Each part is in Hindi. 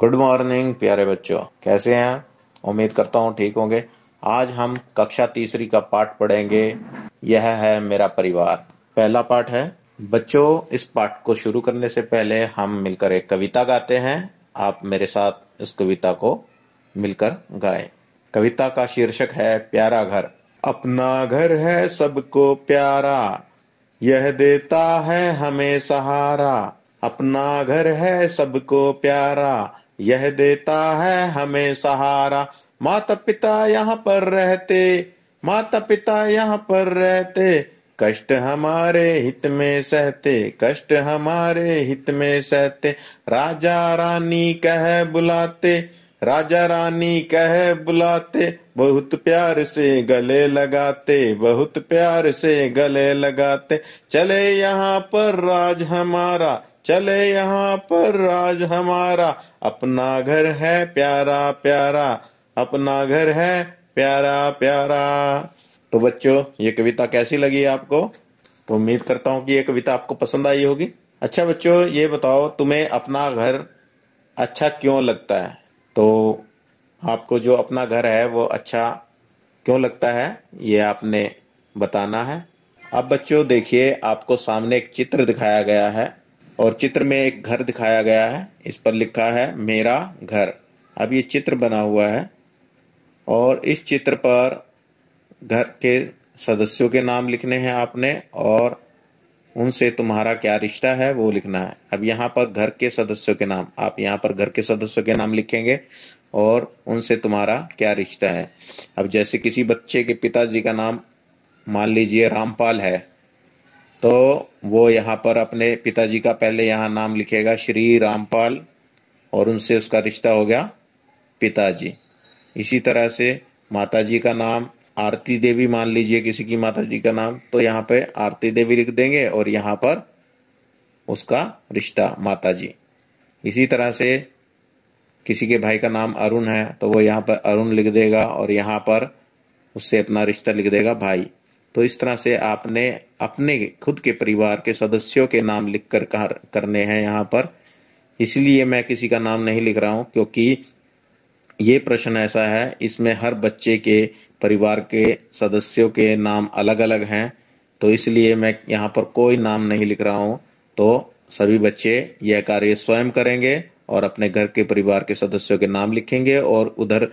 गुड मॉर्निंग प्यारे बच्चों कैसे हैं उम्मीद करता हूँ ठीक होंगे आज हम कक्षा तीसरी का पाठ पढ़ेंगे यह है मेरा परिवार पहला पाठ है बच्चों इस पाठ को शुरू करने से पहले हम मिलकर एक कविता गाते हैं आप मेरे साथ इस कविता को मिलकर गाएं। कविता का शीर्षक है प्यारा घर अपना घर है सबको प्यारा यह देता है हमें सहारा अपना घर है सबको प्यारा यह देता है हमें सहारा माता पिता यहाँ पर रहते माता पिता यहाँ पर रहते कष्ट हमारे हित में सहते कष्ट हमारे हित में सहते राजा रानी कह बुलाते राजा रानी कह बुलाते बहुत प्यार से गले लगाते बहुत प्यार से गले लगाते चले यहाँ पर राज हमारा चले यहाँ पर राज हमारा अपना घर है प्यारा प्यारा अपना घर है प्यारा प्यारा तो बच्चों ये कविता कैसी लगी आपको तो उम्मीद करता हूँ कि ये कविता आपको पसंद आई होगी अच्छा बच्चों ये बताओ तुम्हें अपना घर अच्छा क्यों लगता है तो आपको जो अपना घर है वो अच्छा क्यों लगता है ये आपने बताना है अब बच्चों देखिए आपको सामने एक चित्र दिखाया गया है और चित्र में एक घर दिखाया गया है इस पर लिखा है मेरा घर अब ये चित्र बना हुआ है और इस चित्र पर घर के सदस्यों के नाम लिखने हैं आपने और उनसे तुम्हारा क्या रिश्ता है वो लिखना है अब यहाँ पर घर के सदस्यों के नाम आप यहाँ पर घर के सदस्यों के नाम लिखेंगे और उनसे तुम्हारा क्या रिश्ता है अब जैसे किसी बच्चे के पिताजी का नाम मान लीजिए रामपाल है तो वो यहाँ पर अपने पिताजी का पहले यहाँ नाम लिखेगा श्री रामपाल और उनसे उसका रिश्ता हो गया पिताजी इसी तरह से माताजी का नाम आरती देवी मान लीजिए किसी की माताजी का नाम तो यहाँ पे आरती देवी लिख देंगे और यहाँ पर उसका रिश्ता माताजी इसी तरह से किसी के भाई का नाम अरुण है तो वो यहाँ पर अरुण लिख देगा और यहाँ पर उससे अपना रिश्ता लिख देगा भाई तो इस तरह से आपने अपने खुद के परिवार के सदस्यों के नाम लिख कर करने हैं यहाँ पर इसलिए मैं किसी का नाम नहीं लिख रहा हूँ क्योंकि ये प्रश्न ऐसा है इसमें हर बच्चे के परिवार के सदस्यों के नाम अलग अलग हैं तो इसलिए मैं यहाँ पर कोई नाम नहीं लिख रहा हूँ तो सभी बच्चे यह कार्य स्वयं करेंगे और अपने घर के परिवार के सदस्यों के नाम लिखेंगे और उधर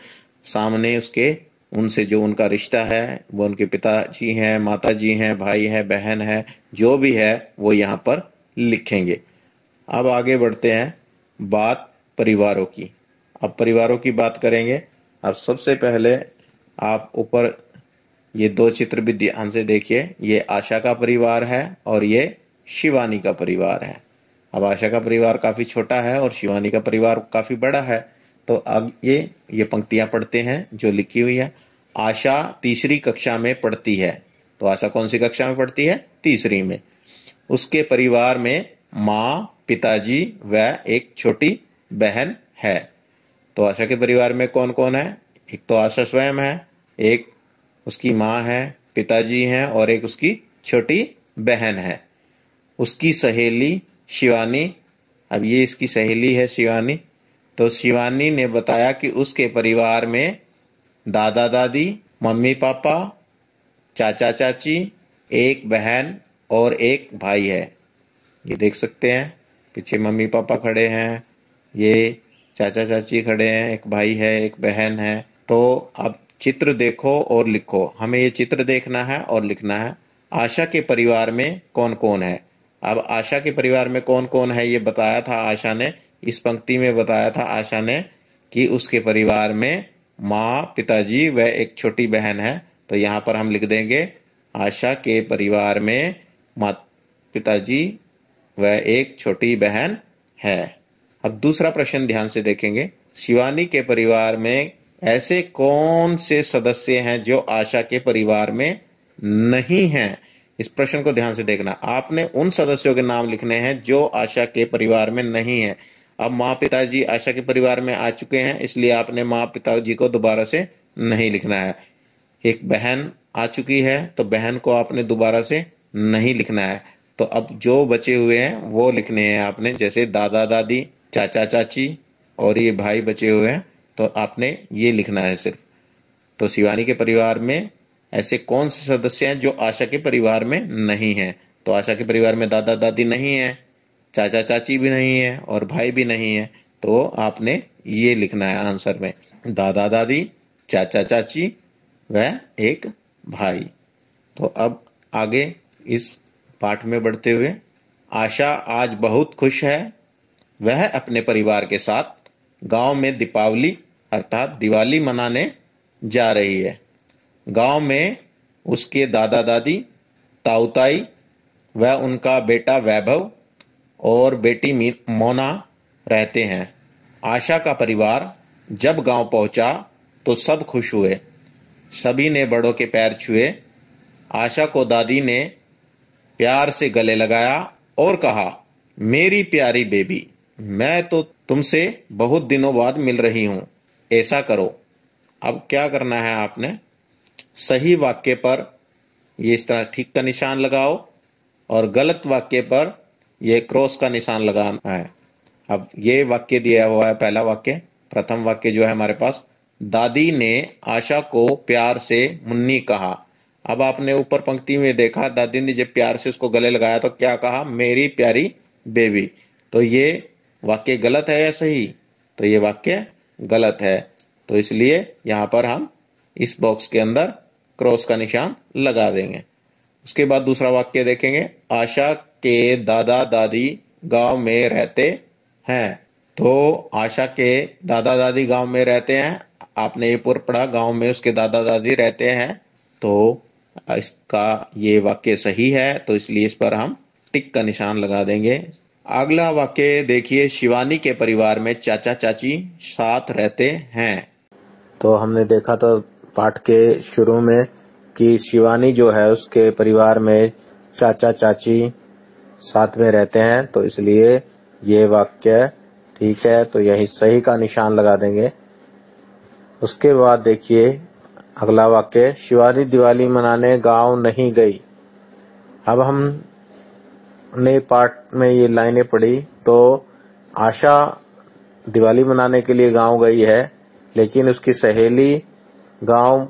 सामने उसके उनसे जो उनका रिश्ता है वो उनके पिताजी हैं माता जी हैं भाई हैं बहन है जो भी है वो यहाँ पर लिखेंगे अब आगे बढ़ते हैं बात परिवारों की अब परिवारों की बात करेंगे अब सबसे पहले आप ऊपर ये दो चित्र भी ध्यान से देखिए ये आशा का परिवार है और ये शिवानी का परिवार है अब आशा का परिवार काफ़ी छोटा है और शिवानी का परिवार काफ़ी बड़ा है तो अब ये ये पंक्तियां पढ़ते हैं जो लिखी हुई है आशा तीसरी कक्षा में पढ़ती है तो आशा कौन सी कक्षा में पढ़ती है तीसरी में उसके परिवार में माँ पिताजी व एक छोटी बहन है तो आशा के परिवार में कौन कौन है एक तो आशा स्वयं है एक उसकी माँ है पिताजी हैं और एक उसकी छोटी बहन है उसकी सहेली शिवानी अब ये इसकी सहेली है शिवानी तो शिवानी ने बताया कि उसके परिवार में दादा दादी मम्मी पापा चाचा चाची एक बहन और एक भाई है ये देख सकते हैं पीछे मम्मी पापा खड़े हैं ये चाचा चाची खड़े हैं एक भाई है एक बहन है तो अब चित्र देखो और लिखो हमें ये चित्र देखना है और लिखना है आशा के परिवार में कौन कौन है अब आशा के परिवार में कौन कौन है ये बताया था आशा ने इस पंक्ति में बताया था आशा ने कि उसके परिवार में माँ पिताजी व एक छोटी बहन है तो यहाँ पर हम लिख देंगे आशा के परिवार में माँ पिताजी व एक छोटी बहन है अब दूसरा प्रश्न ध्यान से देखेंगे शिवानी के परिवार में ऐसे कौन से सदस्य हैं जो आशा के परिवार में नहीं हैं इस प्रश्न को ध्यान से देखना आपने उन सदस्यों के नाम लिखने हैं जो आशा के परिवार में नहीं है अब माँ पिताजी आशा के परिवार में आ चुके हैं इसलिए आपने माँ पिताजी को दोबारा से नहीं लिखना है एक बहन आ चुकी है तो बहन को आपने दोबारा से नहीं लिखना है तो अब जो बचे हुए हैं वो लिखने हैं आपने जैसे दादा दादी चाचा चाची और ये भाई बचे हुए हैं तो आपने ये लिखना है सिर्फ तो शिवानी के परिवार में ऐसे कौन से सदस्य हैं जो आशा के परिवार में नहीं है तो आशा के परिवार में दादा दादी नहीं है चाचा चाची भी नहीं है और भाई भी नहीं है तो आपने ये लिखना है आंसर में दादा दादी चाचा चाची व एक भाई तो अब आगे इस पाठ में बढ़ते हुए आशा आज बहुत खुश है वह अपने परिवार के साथ गांव में दीपावली अर्थात दिवाली मनाने जा रही है गांव में उसके दादा दादी ताऊताई व उनका बेटा वैभव और बेटी मोना रहते हैं आशा का परिवार जब गांव पहुंचा तो सब खुश हुए सभी ने बड़ों के पैर छुए आशा को दादी ने प्यार से गले लगाया और कहा मेरी प्यारी बेबी मैं तो तुमसे बहुत दिनों बाद मिल रही हूं ऐसा करो अब क्या करना है आपने सही वाक्य पर ये इस तरह ठीक का निशान लगाओ और गलत वाक्य पर यह क्रॉस का निशान लगाना है अब ये वाक्य दिया हुआ है पहला वाक्य प्रथम वाक्य जो है हमारे पास दादी ने आशा को प्यार से मुन्नी कहा अब आपने ऊपर पंक्ति में देखा दादी ने जब प्यार से उसको गले लगाया तो क्या कहा मेरी प्यारी बेबी तो ये वाक्य गलत है या सही तो ये वाक्य गलत है तो इसलिए यहां पर हम इस बॉक्स के अंदर क्रॉस का निशान लगा देंगे उसके बाद दूसरा वाक्य देखेंगे आशा के दादा दादी गांव में रहते हैं तो आशा के दादा दादी गांव में रहते हैं आपने ये पूर्व पढ़ा गांव में उसके दादा दादी रहते हैं तो इसका ये वाक्य सही है तो इसलिए इस पर हम टिक का निशान लगा देंगे अगला वाक्य देखिए शिवानी के परिवार में चाचा चाची साथ रहते हैं तो हमने देखा तो पाठ के शुरू में कि शिवानी जो है उसके परिवार में चाचा चाची साथ में रहते हैं तो इसलिए ये वाक्य ठीक है तो यही सही का निशान लगा देंगे उसके बाद देखिए अगला वाक्य शिवानी दिवाली मनाने गांव नहीं गई अब हम ने पार्ट में ये लाइनें पढ़ी तो आशा दिवाली मनाने के लिए गांव गई है लेकिन उसकी सहेली गांव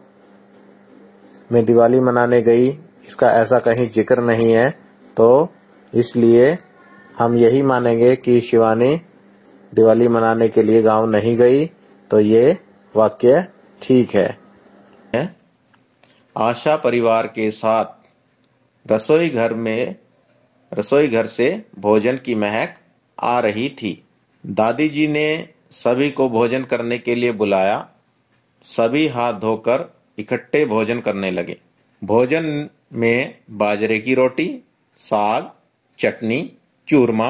में दिवाली मनाने गई इसका ऐसा कहीं जिक्र नहीं है तो इसलिए हम यही मानेंगे कि शिवानी दिवाली मनाने के लिए गांव नहीं गई तो ये वाक्य ठीक है आशा परिवार के साथ रसोई घर में रसोई घर से भोजन की महक आ रही थी दादी जी ने सभी को भोजन करने के लिए बुलाया सभी हाथ धोकर इकट्ठे भोजन करने लगे भोजन में बाजरे की रोटी साग चटनी चूरमा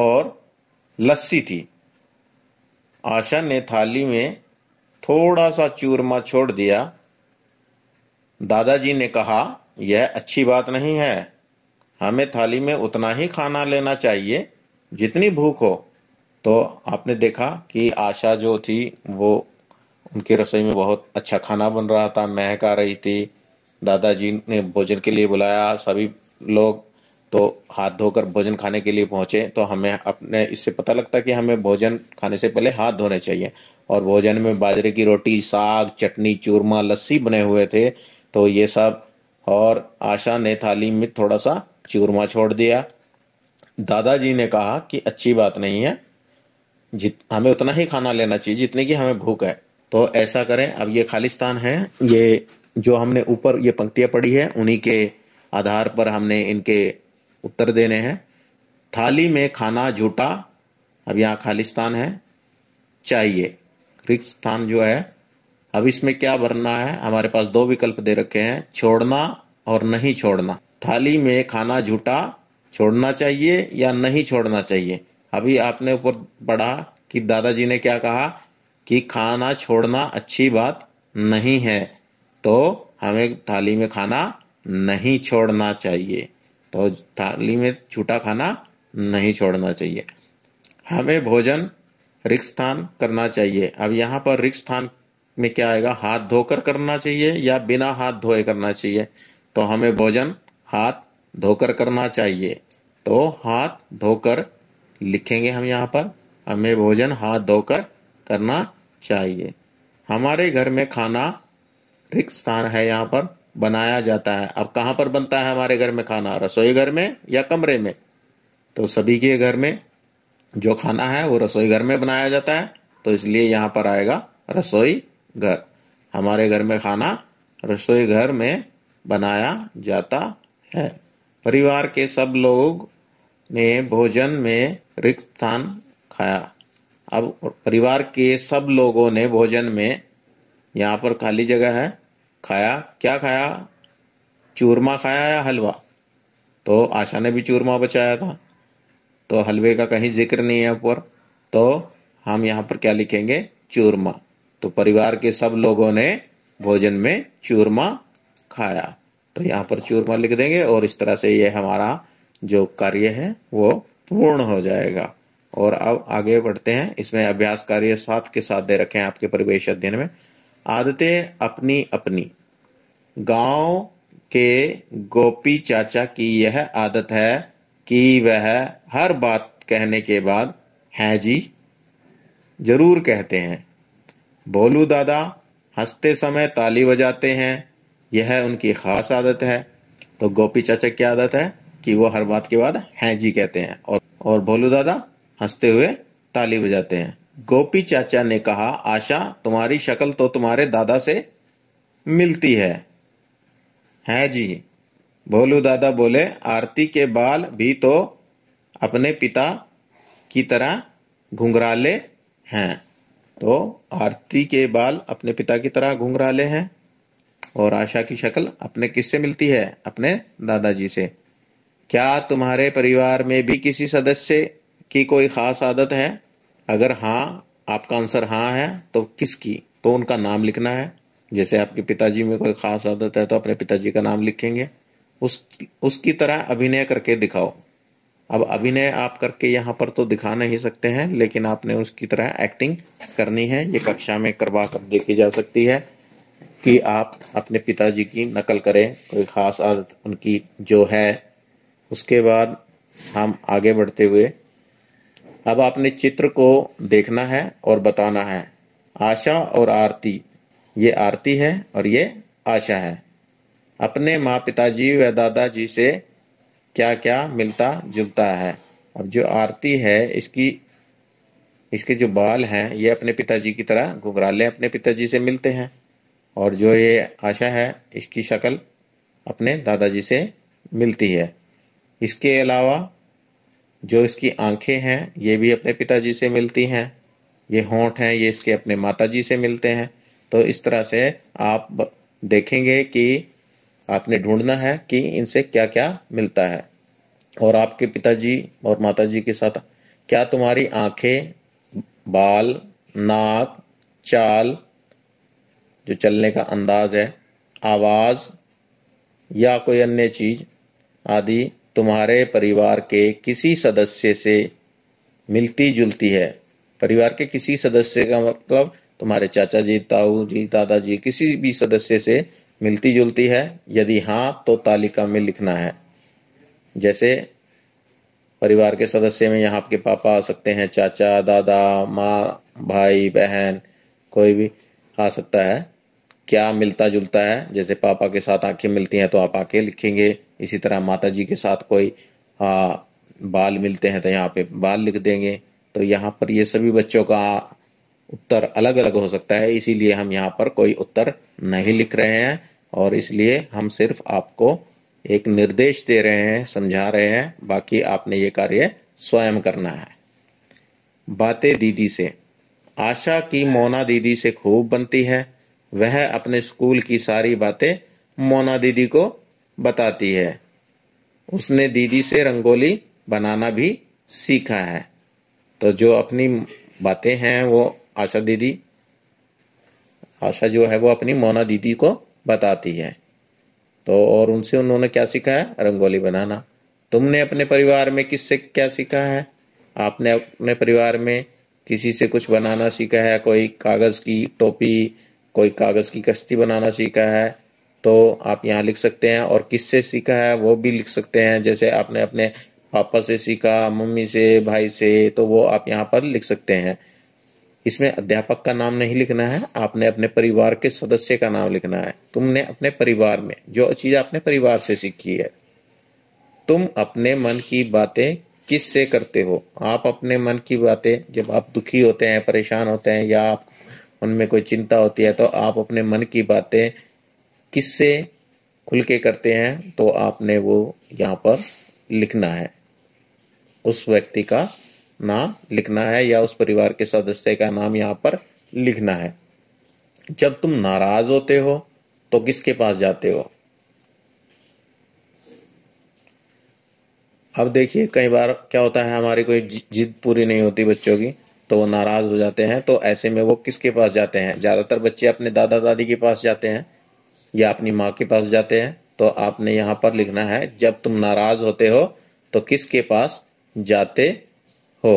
और लस्सी थी आशा ने थाली में थोड़ा सा चूरमा छोड़ दिया दादाजी ने कहा यह अच्छी बात नहीं है हमें थाली में उतना ही खाना लेना चाहिए जितनी भूख हो तो आपने देखा कि आशा जो थी वो उनकी रसोई में बहुत अच्छा खाना बन रहा था महक आ रही थी दादाजी ने भोजन के लिए बुलाया सभी लोग तो हाथ धोकर भोजन खाने के लिए पहुंचे तो हमें अपने इससे पता लगता कि हमें भोजन खाने से पहले हाथ धोने चाहिए और भोजन में बाजरे की रोटी साग चटनी चूरमा लस्सी बने हुए थे तो ये सब और आशा ने थाली में थोड़ा सा चूरमा छोड़ दिया दादाजी ने कहा कि अच्छी बात नहीं है जित हमें उतना ही खाना लेना चाहिए जितने की हमें भूख है तो ऐसा करें अब ये खालिस्तान है ये जो हमने ऊपर ये पंक्तियां पढ़ी है उन्हीं के आधार पर हमने इनके उत्तर देने हैं थाली में खाना झूठा अब यहाँ खालिस्तान है चाहिए रिक्त स्थान जो है अब इसमें क्या भरना है हमारे पास दो विकल्प दे रखे हैं छोड़ना और नहीं छोड़ना थाली में खाना झूठा छोड़ना चाहिए या नहीं छोड़ना चाहिए अभी आपने ऊपर पढ़ा कि दादाजी ने क्या कहा कि खाना छोड़ना अच्छी बात नहीं है तो हमें थाली में खाना नहीं छोड़ना चाहिए तो थाली में छूटा खाना नहीं छोड़ना चाहिए हमें भोजन रिक्त स्थान करना चाहिए अब यहाँ पर रिक्त स्थान में क्या आएगा हाथ धोकर करना चाहिए या बिना हाथ धोए करना चाहिए तो हमें भोजन हाथ धोकर करना चाहिए तो हाथ धोकर लिखेंगे हम यहाँ पर हमें भोजन हाथ धोकर करना चाहिए हमारे घर में खाना रिक्त स्थान है यहाँ पर बनाया जाता है अब कहाँ पर बनता है हमारे घर में खाना रसोई घर में या कमरे में तो सभी के घर में जो खाना है वो रसोई घर में बनाया जाता है तो इसलिए यहाँ पर आएगा रसोई घर हमारे घर में खाना रसोई घर में बनाया जाता है परिवार के सब लोग ने भोजन में रिक्त स्थान खाया अब परिवार के सब लोगों ने भोजन में यहाँ पर खाली जगह है खाया क्या खाया चूरमा खाया या हलवा तो आशा ने भी चूरमा बचाया था तो हलवे का कहीं जिक्र नहीं है ऊपर तो हम यहाँ पर क्या लिखेंगे चूरमा तो परिवार के सब लोगों ने भोजन में चूरमा खाया तो यहाँ पर चूरमा लिख देंगे और इस तरह से ये हमारा जो कार्य है वो पूर्ण हो जाएगा और अब आगे बढ़ते हैं इसमें अभ्यास कार्य साथ के साथ दे रखे हैं आपके परिवेश अध्ययन में आदतें अपनी अपनी गांव के गोपी चाचा की यह आदत है कि वह हर बात कहने के बाद है जी जरूर कहते हैं बोलू दादा हंसते समय ताली बजाते हैं यह उनकी खास आदत है तो गोपी चाचा की आदत है कि वो हर बात के बाद है जी कहते हैं और और भोलू दादा हंसते हुए ताली बजाते हैं गोपी चाचा ने कहा आशा तुम्हारी शक्ल तो तुम्हारे दादा से मिलती है है जी भोलू दादा बोले आरती के बाल भी तो अपने पिता की तरह घुंघराले हैं तो आरती के बाल अपने पिता की तरह घुंघराले हैं और आशा की शक्ल अपने किससे मिलती है अपने दादाजी से क्या तुम्हारे परिवार में भी किसी सदस्य की कोई ख़ास आदत है अगर हाँ आपका आंसर हाँ है तो किसकी तो उनका नाम लिखना है जैसे आपके पिताजी में कोई ख़ास आदत है तो अपने पिताजी का नाम लिखेंगे उस उसकी तरह अभिनय करके दिखाओ अब अभिनय आप करके यहाँ पर तो दिखा नहीं सकते हैं लेकिन आपने उसकी तरह एक्टिंग करनी है ये कक्षा में करवा कर देखी जा सकती है कि आप अपने पिताजी की नकल करें कोई ख़ास आदत उनकी जो है उसके बाद हम आगे बढ़ते हुए अब आपने चित्र को देखना है और बताना है आशा और आरती ये आरती है और ये आशा है अपने माँ पिताजी व दादाजी से क्या क्या मिलता जुलता है अब जो आरती है इसकी इसके जो बाल हैं ये अपने पिताजी की तरह घुघराले अपने पिताजी से मिलते हैं और जो ये आशा है इसकी शक्ल अपने दादाजी से मिलती है इसके अलावा जो इसकी आंखें हैं ये भी अपने पिताजी से मिलती हैं ये होंठ हैं ये इसके अपने माताजी से मिलते हैं तो इस तरह से आप देखेंगे कि आपने ढूंढना है कि इनसे क्या क्या मिलता है और आपके पिताजी और माताजी के साथ क्या तुम्हारी आंखें बाल नाक चाल जो चलने का अंदाज है आवाज़ या कोई अन्य चीज़ आदि तुम्हारे परिवार के किसी सदस्य से मिलती जुलती है परिवार के किसी सदस्य का मतलब तुम्हारे चाचा जी ताऊ जी दादाजी किसी भी सदस्य से मिलती जुलती है यदि हाँ तो तालिका में लिखना है जैसे परिवार के सदस्य में यहाँ आपके पापा आ सकते हैं चाचा दादा माँ भाई बहन कोई भी आ सकता है क्या मिलता जुलता है जैसे पापा के साथ आंखें मिलती हैं तो आप आंखें लिखेंगे इसी तरह माता जी के साथ कोई आ, बाल मिलते हैं तो यहाँ पे बाल लिख देंगे तो यहाँ पर ये सभी बच्चों का उत्तर अलग अलग हो सकता है इसीलिए हम यहाँ पर कोई उत्तर नहीं लिख रहे हैं और इसलिए हम सिर्फ आपको एक निर्देश दे रहे हैं समझा रहे हैं बाकी आपने ये कार्य स्वयं करना है बातें दीदी से आशा की मोना दीदी से खूब बनती है वह अपने स्कूल की सारी बातें मोना दीदी को बताती है उसने दीदी से रंगोली बनाना भी सीखा है तो जो अपनी बातें हैं वो आशा दीदी आशा जो है वो अपनी मोना दीदी को बताती है तो और उनसे उन्होंने क्या सीखा है रंगोली बनाना तुमने अपने परिवार में किससे क्या सीखा है आपने अपने परिवार में किसी से कुछ बनाना सीखा है कोई कागज़ की टोपी कोई कागज़ की कश्ती बनाना सीखा है तो आप यहाँ लिख सकते हैं और किससे सीखा है वो भी लिख सकते हैं जैसे आपने अपने पापा से सीखा मम्मी से भाई से तो वो आप यहाँ पर लिख सकते हैं इसमें अध्यापक का नाम नहीं लिखना है आपने अपने परिवार के सदस्य का नाम लिखना है तुमने अपने परिवार में जो चीज आपने परिवार से सीखी है तुम अपने मन की बातें किससे करते हो आप अपने मन की बातें जब आप दुखी होते हैं परेशान होते हैं या आप उनमें कोई चिंता होती है तो आप अपने मन की बातें किससे खुल के करते हैं तो आपने वो यहाँ पर लिखना है उस व्यक्ति का नाम लिखना है या उस परिवार के सदस्य का नाम यहाँ पर लिखना है जब तुम नाराज होते हो तो किसके पास जाते हो अब देखिए कई बार क्या होता है हमारी कोई जिद पूरी नहीं होती बच्चों की तो वो नाराज हो जाते हैं तो ऐसे में वो किसके पास जाते हैं ज़्यादातर बच्चे अपने दादा दादी के पास जाते हैं या अपनी माँ के पास जाते हैं तो आपने यहाँ पर लिखना है जब तुम नाराज होते हो तो किसके पास जाते हो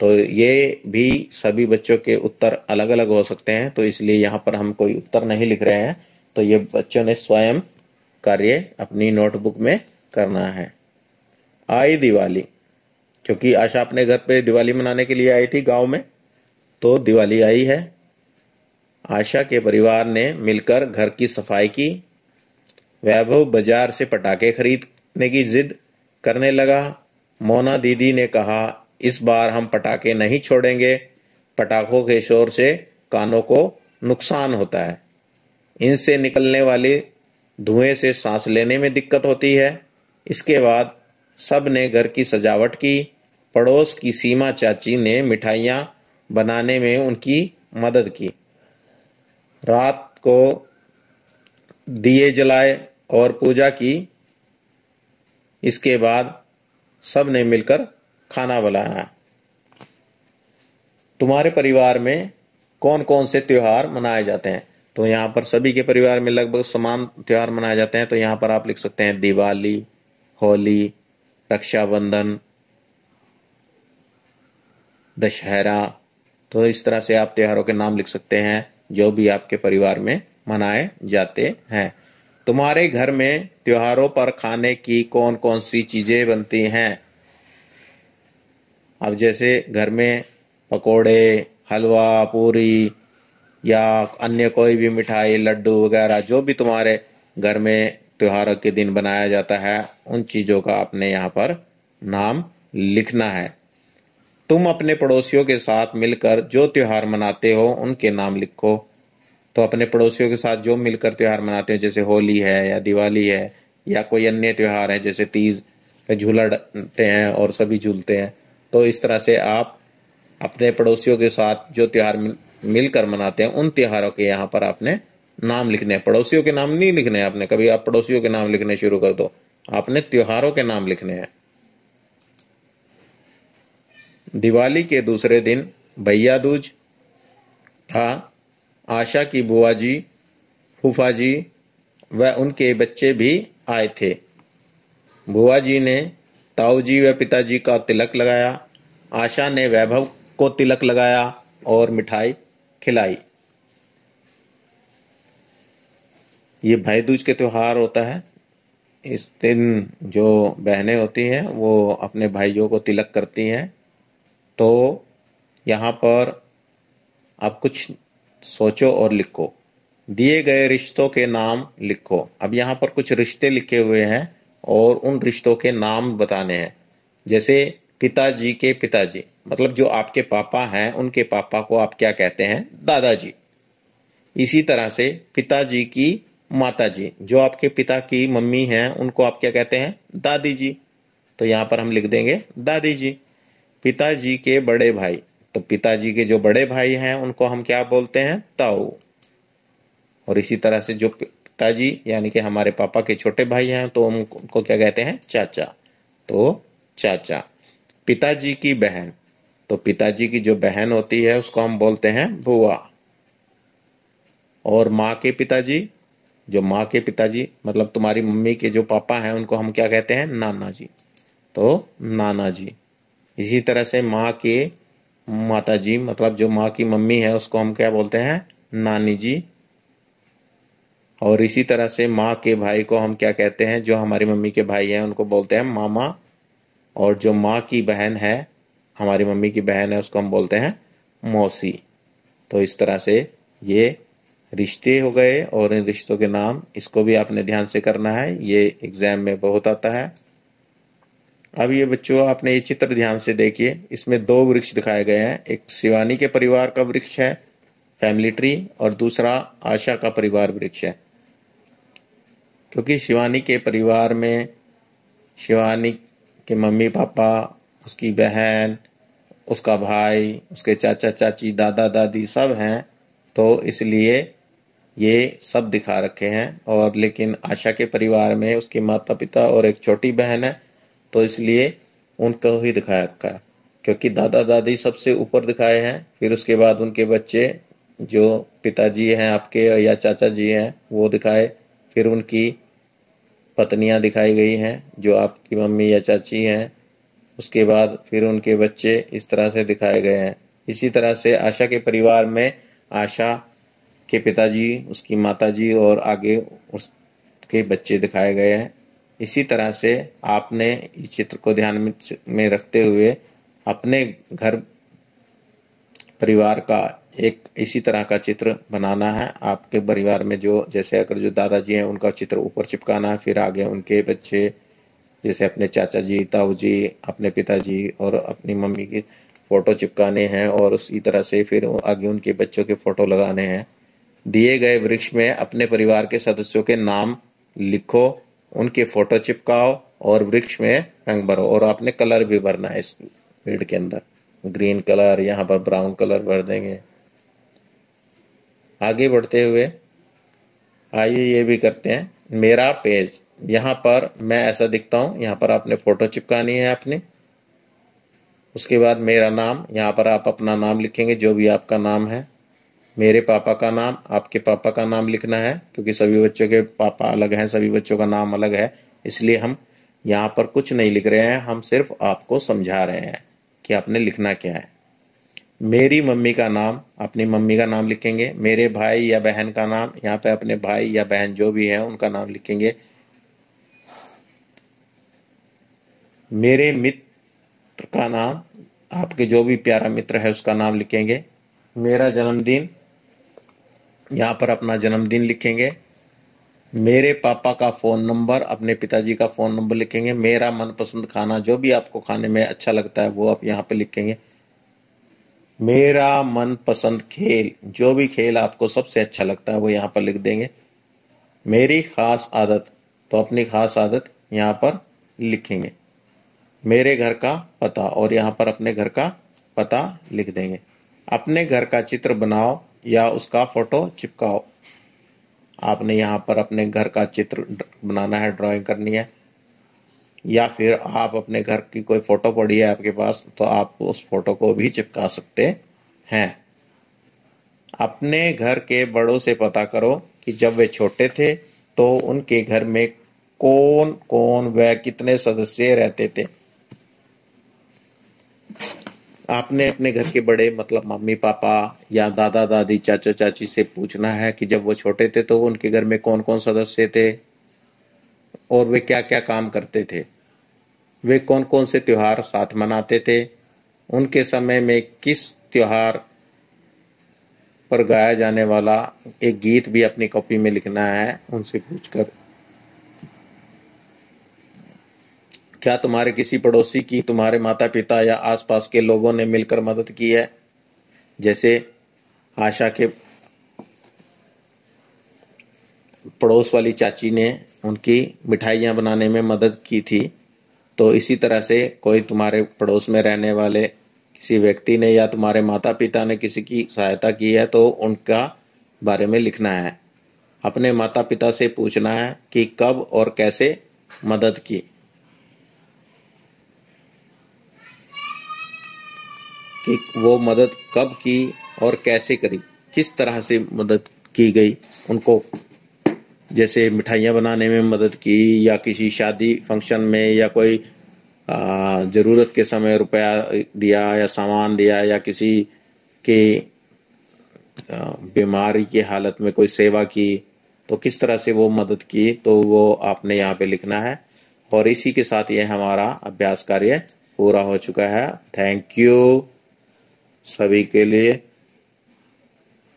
तो ये भी सभी बच्चों के उत्तर अलग अलग हो सकते हैं तो इसलिए यहाँ पर हम कोई उत्तर नहीं लिख रहे हैं तो ये बच्चों ने स्वयं कार्य अपनी नोटबुक में करना है आई दिवाली क्योंकि आशा अपने घर पे दिवाली मनाने के लिए आई थी गांव में तो दिवाली आई है आशा के परिवार ने मिलकर घर की सफाई की वैभव बाजार से पटाखे खरीदने की जिद करने लगा मोना दीदी ने कहा इस बार हम पटाखे नहीं छोड़ेंगे पटाखों के शोर से कानों को नुकसान होता है इनसे निकलने वाले धुएं से सांस लेने में दिक्कत होती है इसके बाद सब ने घर की सजावट की पड़ोस की सीमा चाची ने मिठाइयाँ बनाने में उनकी मदद की रात को दिए जलाए और पूजा की इसके बाद सब ने मिलकर खाना बनाया तुम्हारे परिवार में कौन कौन से त्यौहार मनाए जाते हैं तो यहां पर सभी के परिवार में लगभग समान त्यौहार मनाए जाते हैं तो यहां पर आप लिख सकते हैं दिवाली होली रक्षाबंधन दशहरा तो इस तरह से आप त्योहारों के नाम लिख सकते हैं जो भी आपके परिवार में मनाए जाते हैं तुम्हारे घर में त्योहारों पर खाने की कौन कौन सी चीज़ें बनती हैं अब जैसे घर में पकोड़े हलवा पूरी या अन्य कोई भी मिठाई लड्डू वगैरह जो भी तुम्हारे घर में त्योहारों के दिन बनाया जाता है उन चीज़ों का आपने यहाँ पर नाम लिखना है तुम अपने पड़ोसियों के साथ मिलकर जो त्यौहार मनाते हो उनके नाम लिखो तो अपने पड़ोसियों के साथ जो मिलकर त्यौहार मनाते हैं जैसे होली है या दिवाली है या कोई अन्य त्यौहार है जैसे तीज झूलते हैं और सभी झूलते हैं तो इस तरह से आप अपने पड़ोसियों के साथ जो त्यौहार मिलकर मनाते हैं उन त्योहारों के यहाँ पर आपने नाम लिखने हैं पड़ोसियों के नाम नहीं लिखने हैं आपने कभी आप पड़ोसियों के नाम लिखने शुरू कर दो आपने त्योहारों के नाम लिखने हैं दिवाली के दूसरे दिन भैया दूज था आशा की बुआ जी फूफा जी व उनके बच्चे भी आए थे बुआ जी ने ताऊ जी व पिताजी का तिलक लगाया आशा ने वैभव को तिलक लगाया और मिठाई खिलाई ये भाई दूज के त्यौहार होता है इस दिन जो बहनें होती हैं वो अपने भाइयों को तिलक करती हैं तो यहाँ पर आप कुछ सोचो और लिखो दिए गए रिश्तों के नाम लिखो अब यहाँ पर कुछ रिश्ते लिखे हुए हैं और उन रिश्तों के नाम बताने हैं जैसे पिताजी के पिताजी मतलब जो आपके पापा हैं उनके पापा को आप क्या कहते हैं दादाजी इसी तरह से पिताजी की माताजी जो आपके पिता की मम्मी हैं उनको आप क्या कहते हैं दादी जी तो यहाँ पर हम लिख देंगे दादी जी पिताजी के बड़े भाई तो पिताजी के जो बड़े भाई हैं उनको हम क्या बोलते हैं ताऊ और इसी तरह से जो पिताजी यानी कि हमारे पापा के छोटे भाई हैं तो उनको क्या कहते हैं चाचा तो चाचा पिताजी की बहन तो पिताजी की जो बहन होती है उसको हम बोलते हैं बुआ और माँ के पिताजी जो माँ के पिताजी मतलब तुम्हारी मम्मी के जो पापा हैं उनको हम क्या कहते हैं नाना जी तो नाना जी इसी तरह से माँ के माता जी मतलब जो माँ की मम्मी है उसको हम क्या बोलते हैं नानी जी और इसी तरह से माँ के भाई को हम क्या कहते हैं जो हमारी मम्मी के भाई हैं उनको बोलते हैं मामा और जो माँ की बहन है हमारी मम्मी की बहन है उसको हम बोलते हैं मौसी तो इस तरह से ये रिश्ते हो गए और इन रिश्तों के नाम इसको भी आपने ध्यान से करना है ये एग्ज़ाम में बहुत आता है अब ये बच्चों आपने ये चित्र ध्यान से देखिए इसमें दो वृक्ष दिखाए गए हैं एक शिवानी के परिवार का वृक्ष है फैमिली ट्री और दूसरा आशा का परिवार वृक्ष है क्योंकि शिवानी के परिवार में शिवानी के मम्मी पापा उसकी बहन उसका भाई उसके चाचा चाची दादा दादी सब हैं तो इसलिए ये सब दिखा रखे हैं और लेकिन आशा के परिवार में उसके माता पिता और एक छोटी बहन है तो इसलिए उनको ही दिखाया रखा क्योंकि दादा दादी सबसे ऊपर दिखाए हैं फिर उसके बाद उनके बच्चे जो पिताजी हैं आपके या चाचा जी हैं वो दिखाए फिर उनकी पत्नियां दिखाई गई हैं जो आपकी मम्मी या चाची हैं उसके बाद फिर उनके बच्चे इस तरह से दिखाए गए हैं इसी तरह से आशा के परिवार में आशा के पिताजी उसकी माताजी और आगे उसके बच्चे दिखाए गए हैं इसी तरह से आपने इस चित्र को ध्यान में रखते हुए अपने घर परिवार का एक इसी तरह का चित्र बनाना है आपके परिवार में जो जैसे अगर जो दादाजी हैं उनका चित्र ऊपर चिपकाना है फिर आगे उनके बच्चे जैसे अपने चाचा जी ताऊ जी अपने पिताजी और अपनी मम्मी की फ़ोटो चिपकाने हैं और उसी तरह से फिर आगे उनके बच्चों के फ़ोटो लगाने हैं दिए गए वृक्ष में अपने परिवार के सदस्यों के नाम लिखो उनके फोटो चिपकाओ और वृक्ष में रंग भरो और आपने कलर भी भरना है इस पेड़ के अंदर ग्रीन कलर यहाँ पर ब्राउन कलर भर देंगे आगे बढ़ते हुए आइए ये भी करते हैं मेरा पेज यहाँ पर मैं ऐसा दिखता हूँ यहाँ पर आपने फोटो चिपकानी है आपने उसके बाद मेरा नाम यहाँ पर आप अपना नाम लिखेंगे जो भी आपका नाम है मेरे पापा का नाम आपके पापा का नाम लिखना है क्योंकि सभी बच्चों के पापा अलग हैं सभी बच्चों का नाम अलग है इसलिए हम यहाँ पर कुछ नहीं लिख रहे हैं हम सिर्फ आपको समझा रहे हैं कि आपने लिखना क्या है मेरी मम्मी का नाम अपनी मम्मी का नाम लिखेंगे मेरे भाई या बहन का नाम यहाँ पे अपने भाई या बहन जो भी है उनका नाम लिखेंगे मेरे मित्र का नाम आपके जो भी प्यारा मित्र है उसका नाम लिखेंगे मेरा जन्मदिन यहाँ पर अपना जन्मदिन लिखेंगे मेरे पापा का फ़ोन नंबर अपने पिताजी का फ़ोन नंबर लिखेंगे मेरा मनपसंद खाना जो भी आपको खाने में अच्छा लगता है वो आप यहाँ पे लिखेंगे मेरा मनपसंद खेल जो भी खेल आपको सबसे अच्छा लगता है वो यहाँ पर लिख देंगे मेरी खास आदत तो अपनी खास आदत यहाँ पर लिखेंगे मेरे घर का पता और यहाँ पर अपने घर का पता लिख देंगे अपने घर का चित्र बनाओ या उसका फोटो चिपकाओ आपने यहाँ पर अपने घर का चित्र बनाना है ड्राइंग करनी है या फिर आप अपने घर की कोई फ़ोटो पड़ी है आपके पास तो आप उस फोटो को भी चिपका सकते हैं अपने घर के बड़ों से पता करो कि जब वे छोटे थे तो उनके घर में कौन कौन वह कितने सदस्य रहते थे आपने अपने घर के बड़े मतलब मम्मी पापा या दादा दादी चाचा चाची से पूछना है कि जब वो छोटे थे तो उनके घर में कौन कौन सदस्य थे और वे क्या क्या काम करते थे वे कौन कौन से त्योहार साथ मनाते थे उनके समय में किस त्योहार पर गाया जाने वाला एक गीत भी अपनी कॉपी में लिखना है उनसे पूछकर क्या तुम्हारे किसी पड़ोसी की तुम्हारे माता पिता या आसपास के लोगों ने मिलकर मदद की है जैसे आशा के पड़ोस वाली चाची ने उनकी मिठाइयाँ बनाने में मदद की थी तो इसी तरह से कोई तुम्हारे पड़ोस में रहने वाले किसी व्यक्ति ने या तुम्हारे माता पिता ने किसी की सहायता की है तो उनका बारे में लिखना है अपने माता पिता से पूछना है कि कब और कैसे मदद की कि वो मदद कब की और कैसे करी किस तरह से मदद की गई उनको जैसे मिठाइयाँ बनाने में मदद की या किसी शादी फंक्शन में या कोई ज़रूरत के समय रुपया दिया या सामान दिया या किसी के बीमारी की हालत में कोई सेवा की तो किस तरह से वो मदद की तो वो आपने यहाँ पे लिखना है और इसी के साथ ये हमारा अभ्यास कार्य पूरा हो चुका है थैंक यू सभी के लिए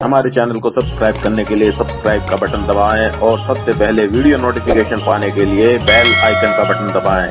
हमारे चैनल को सब्सक्राइब करने के लिए सब्सक्राइब का बटन दबाएं और सबसे पहले वीडियो नोटिफिकेशन पाने के लिए बेल आइकन का बटन दबाएं